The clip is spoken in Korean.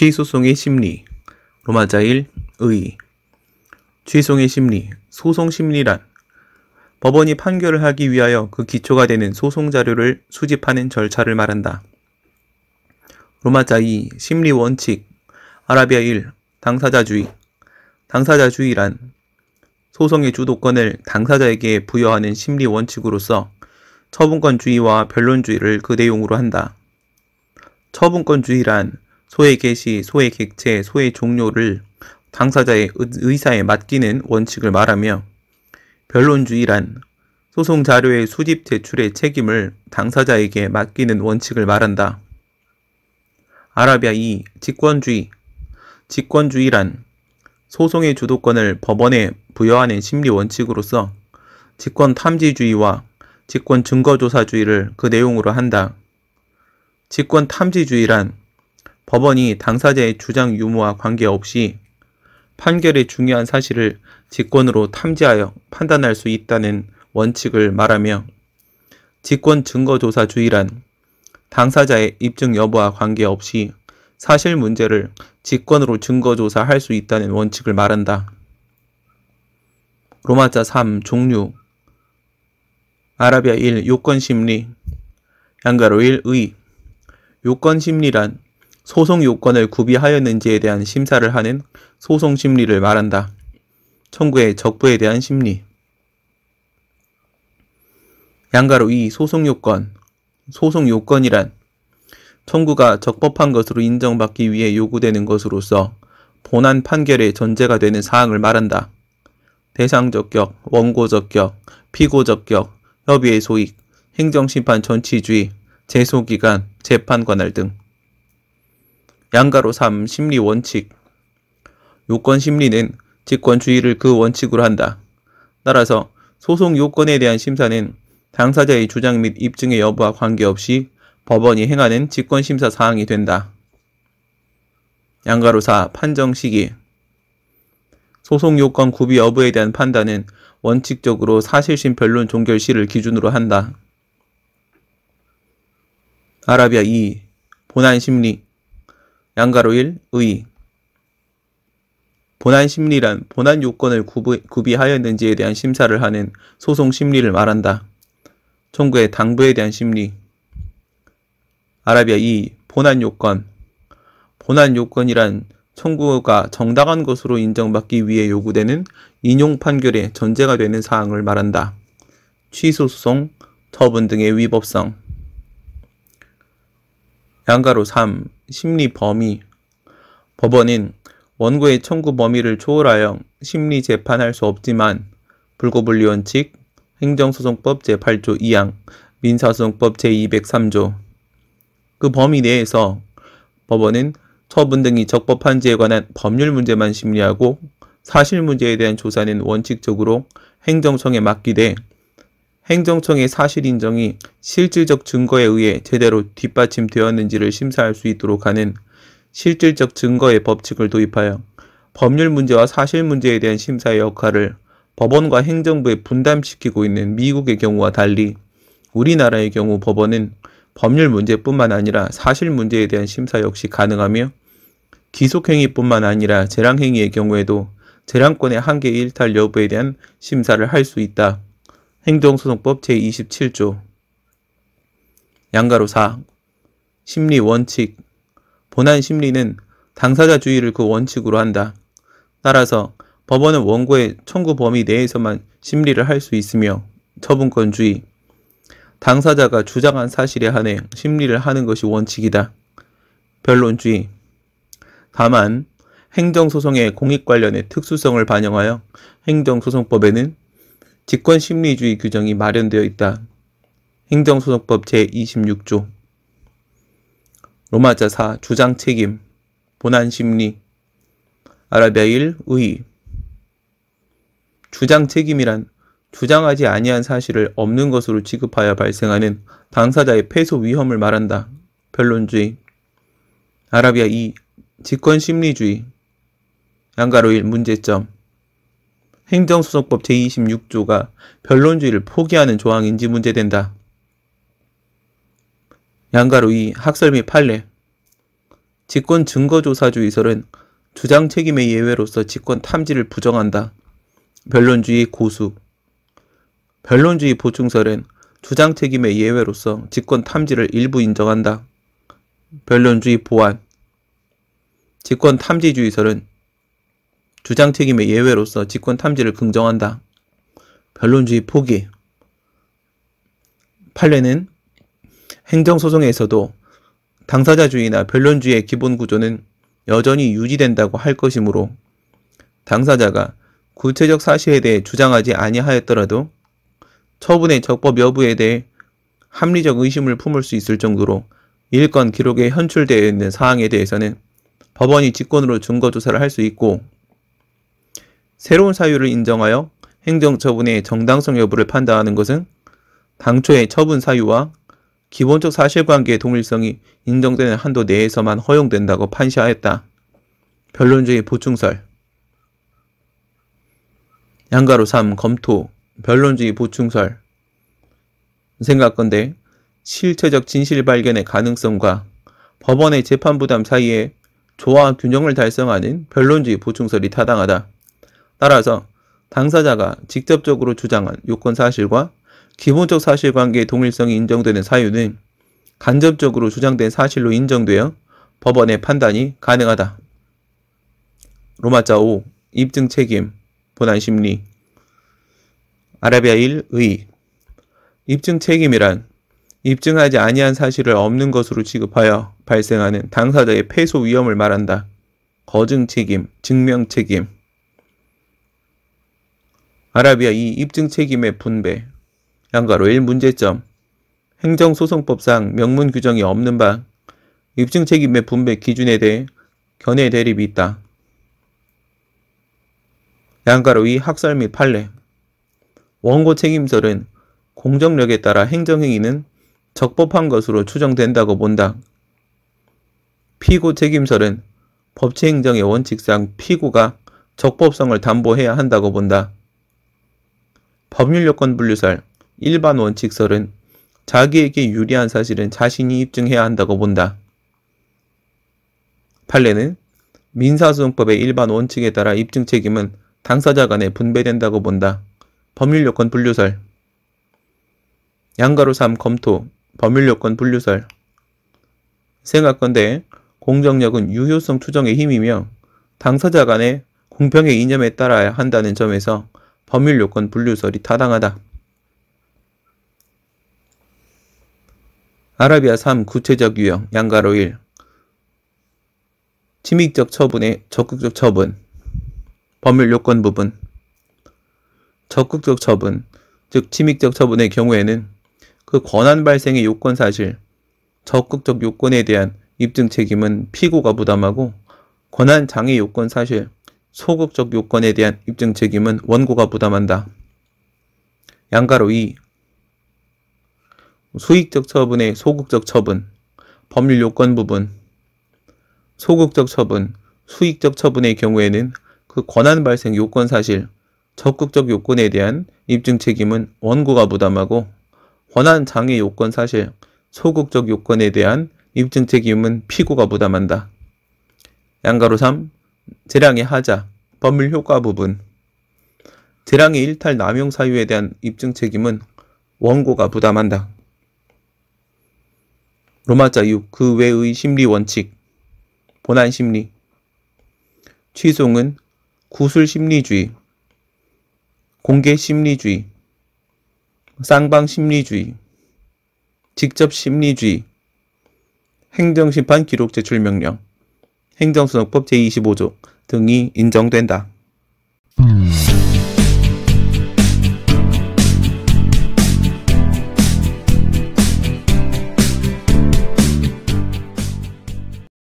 취소송의 심리 로마자 1. 의 취소송의 심리 소송 심리란 법원이 판결을 하기 위하여 그 기초가 되는 소송 자료를 수집하는 절차를 말한다. 로마자 2. 심리 원칙 아라비아 1. 당사자주의 당사자주의란 소송의 주도권을 당사자에게 부여하는 심리 원칙으로서 처분권주의와 변론주의를 그 내용으로 한다. 처분권주의란 소의 개시, 소의 객체, 소의 종료를 당사자의 의사에 맡기는 원칙을 말하며 변론주의란 소송 자료의 수집 제출의 책임을 당사자에게 맡기는 원칙을 말한다. 아라비아 2. 직권주의 직권주의란 소송의 주도권을 법원에 부여하는 심리 원칙으로서 직권 탐지주의와 직권 증거조사주의를 그 내용으로 한다. 직권 탐지주의란 법원이 당사자의 주장 유무와 관계없이 판결의 중요한 사실을 직권으로 탐지하여 판단할 수 있다는 원칙을 말하며 직권 증거조사주의란 당사자의 입증 여부와 관계없이 사실 문제를 직권으로 증거조사할 수 있다는 원칙을 말한다. 로마자 3 종류 아라비아 1 요건심리 양가로 1 의 요건심리란 소송 요건을 구비하였는지에 대한 심사를 하는 소송 심리를 말한다. 청구의 적부에 대한 심리 양가로 이 소송 요건, 소송 요건이란 청구가 적법한 것으로 인정받기 위해 요구되는 것으로서 본안 판결의 전제가 되는 사항을 말한다. 대상적격, 원고적격, 피고적격, 협의의 소익, 행정심판 전치주의, 재소기간, 재판관할 등 양가로 삼 심리 원칙 요건 심리는 직권주의를 그 원칙으로 한다. 따라서 소송 요건에 대한 심사는 당사자의 주장 및 입증의 여부와 관계없이 법원이 행하는 직권심사 사항이 된다. 양가로 4. 판정 시기 소송 요건 구비 여부에 대한 판단은 원칙적으로 사실심 변론 종결 시를 기준으로 한다. 아라비아 2. 본안 심리 양가로 1. 의. 본안 심리란 본안 요건을 구비, 하였는지에 대한 심사를 하는 소송 심리를 말한다. 청구의 당부에 대한 심리. 아라비아 2. 본안 요건. 본안 요건이란 청구가 정당한 것으로 인정받기 위해 요구되는 인용 판결의 전제가 되는 사항을 말한다. 취소 소송, 처분 등의 위법성. 양가로 3. 심리 범위 법원은 원고의 청구 범위를 초월하여 심리 재판할 수 없지만 불고불리 원칙 행정소송법 제8조 2항 민사소송법 제203조 그 범위 내에서 법원은 처분 등이 적법한지에 관한 법률 문제만 심리하고 사실 문제에 대한 조사는 원칙적으로 행정청에 맡기되 행정청의 사실 인정이 실질적 증거에 의해 제대로 뒷받침되었는지를 심사할 수 있도록 하는 실질적 증거의 법칙을 도입하여 법률 문제와 사실 문제에 대한 심사의 역할을 법원과 행정부에 분담시키고 있는 미국의 경우와 달리 우리나라의 경우 법원은 법률 문제뿐만 아니라 사실 문제에 대한 심사 역시 가능하며 기속행위뿐만 아니라 재량행위의 경우에도 재량권의 한계 일탈 여부에 대한 심사를 할 수 있다. 행정소송법 제27조 양가로 4 심리 원칙 본안 심리는 당사자 주의를 그 원칙으로 한다. 따라서 법원은 원고의 청구 범위 내에서만 심리를 할 수 있으며 처분권 주의 당사자가 주장한 사실에 한해 심리를 하는 것이 원칙이다. 변론주의 다만 행정소송의 공익 관련의 특수성을 반영하여 행정소송법에는 직권심리주의 규정이 마련되어 있다. 행정소송법 제26조 로마자 4 주장 책임 본안심리 아라비아 1 의의 주장 책임이란 주장하지 아니한 사실을 없는 것으로 취급하여 발생하는 당사자의 패소 위험을 말한다. 변론주의 아라비아 2 직권심리주의 양가로 1 문제점 행정소송법 제26조가 변론주의를 포기하는 조항인지 문제된다. 양가로 이 학설 및 판례 직권 증거조사주의설은 주장 책임의 예외로서 직권 탐지를 부정한다. 변론주의 고수 변론주의 보충설은 주장 책임의 예외로서 직권 탐지를 일부 인정한다. 변론주의 보완 직권 탐지주의설은 주장책임의 예외로서 직권 탐지를 긍정한다. 변론주의 포기. 판례는 행정소송에서도 당사자주의나 변론주의의 기본 구조는 여전히 유지된다고 할 것이므로 당사자가 구체적 사실에 대해 주장하지 아니하였더라도 처분의 적법 여부에 대해 합리적 의심을 품을 수 있을 정도로 일건 기록에 현출되어 있는 사항에 대해서는 법원이 직권으로 증거조사를 할 수 있고 새로운 사유를 인정하여 행정처분의 정당성 여부를 판단하는 것은 당초의 처분 사유와 기본적 사실관계의 동일성이 인정되는 한도 내에서만 허용된다고 판시하였다. 변론주의 보충설 양가로 3. 검토 변론주의 보충설 생각건대 실체적 진실 발견의 가능성과 법원의 재판 부담 사이에 조화 균형을 달성하는 변론주의 보충설이 타당하다. 따라서 당사자가 직접적으로 주장한 요건 사실과 기본적 사실관계의 동일성이 인정되는 사유는 간접적으로 주장된 사실로 인정되어 법원의 판단이 가능하다. 로마자 5. 입증 책임. 본안 심리. 아라비아 1. 의. 입증 책임이란 입증하지 아니한 사실을 없는 것으로 취급하여 발생하는 당사자의 패소 위험을 말한다. 거증 책임, 증명 책임. 아라비아 2 입증 책임의 분배 양가로 1 문제점 행정소송법상 명문 규정이 없는 바 입증 책임의 분배 기준에 대해 견해 대립이 있다. 양가로 2 학설 및 판례 원고 책임설은 공정력에 따라 행정행위는 적법한 것으로 추정된다고 본다. 피고 책임설은 법치행정의 원칙상 피고가 적법성을 담보해야 한다고 본다. 법률 요건 분류설 일반 원칙설은 자기에게 유리한 사실은 자신이 입증해야 한다고 본다. 판례는 민사소송법의 일반 원칙에 따라 입증 책임은 당사자 간에 분배된다고 본다. 법률 요건 분류설 양가로 3 검토 법률 요건 분류설 생각건대 공정력은 유효성 추정의 힘이며 당사자 간의 공평의 이념에 따라야 한다는 점에서 법률 요건 분류설이 타당하다. 아라비아 3 구체적 유형 양가로 1 침입적 처분의 적극적 처분 법률 요건 부분 적극적 처분 즉 침입적 처분의 경우에는 그 권한 발생의 요건 사실 적극적 요건에 대한 입증 책임은 피고가 부담하고 권한 장애 요건 사실 소극적 요건에 대한 입증 책임은 원고가 부담한다. 양가로 2. 수익적 처분의 소극적 처분, 법률 요건 부분, 소극적 처분, 수익적 처분의 경우에는 그 권한 발생 요건 사실, 적극적 요건에 대한 입증 책임은 원고가 부담하고 권한 장애 요건 사실, 소극적 요건에 대한 입증 책임은 피고가 부담한다. 양가로 3. 재량의 하자, 법률 효과 부분 재량의 일탈 남용 사유에 대한 입증 책임은 원고가 부담한다. 로마자 6. 그 외의 심리 원칙 본안 심리 취송은 구술 심리주의 공개 심리주의 쌍방 심리주의 직접 심리주의 행정심판 기록 제출 명령 행정수석법 제25조 등이 인정된다. 음.